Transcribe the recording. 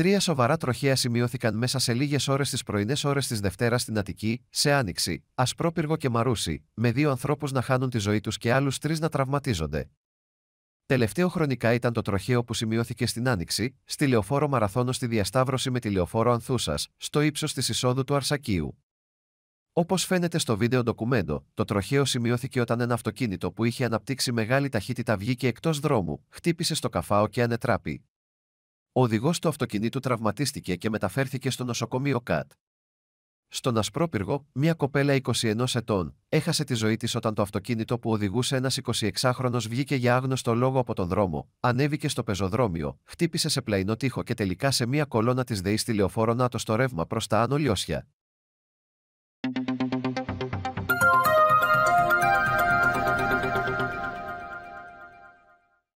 Τρία σοβαρά τροχέα σημειώθηκαν μέσα σε λίγες ώρες τις πρωινές ώρες της Δευτέρας στην Αττική, σε Άνοιξη, Ασπρόπυργο και Μαρούση, με δύο ανθρώπους να χάνουν τη ζωή τους και άλλους τρεις να τραυματίζονται. Τελευταίο χρονικά ήταν το τροχαίο που σημειώθηκε στην Άνοιξη, στη λεωφόρο Μαραθώνος στη διασταύρωση με τη λεωφόρο Ανθούσας, στο ύψος της εισόδου του Αρσακίου. Όπως φαίνεται στο βίντεο ντοκουμέντο, το τροχαίο σημειώθηκε όταν ένα αυτοκίνητο που είχε αναπτύξει μεγάλη ταχύτητα βγήκε εκτός δρόμου, χτύπησε στο καφάο και ανετράπη. Ο οδηγός του αυτοκινήτου τραυματίστηκε και μεταφέρθηκε στο νοσοκομείο ΚΑΤ. Στον Ασπρόπυργο, μια κοπέλα 21 ετών έχασε τη ζωή της όταν το αυτοκίνητο που οδηγούσε ένας 26χρονο βγήκε για άγνωστο λόγο από τον δρόμο, ανέβηκε στο πεζοδρόμιο, χτύπησε σε πλαϊνό τοίχο και τελικά σε μια κολόνα της ΔΕΗ στη λεωφόρο Νάτος στο ρεύμα προς τα άνω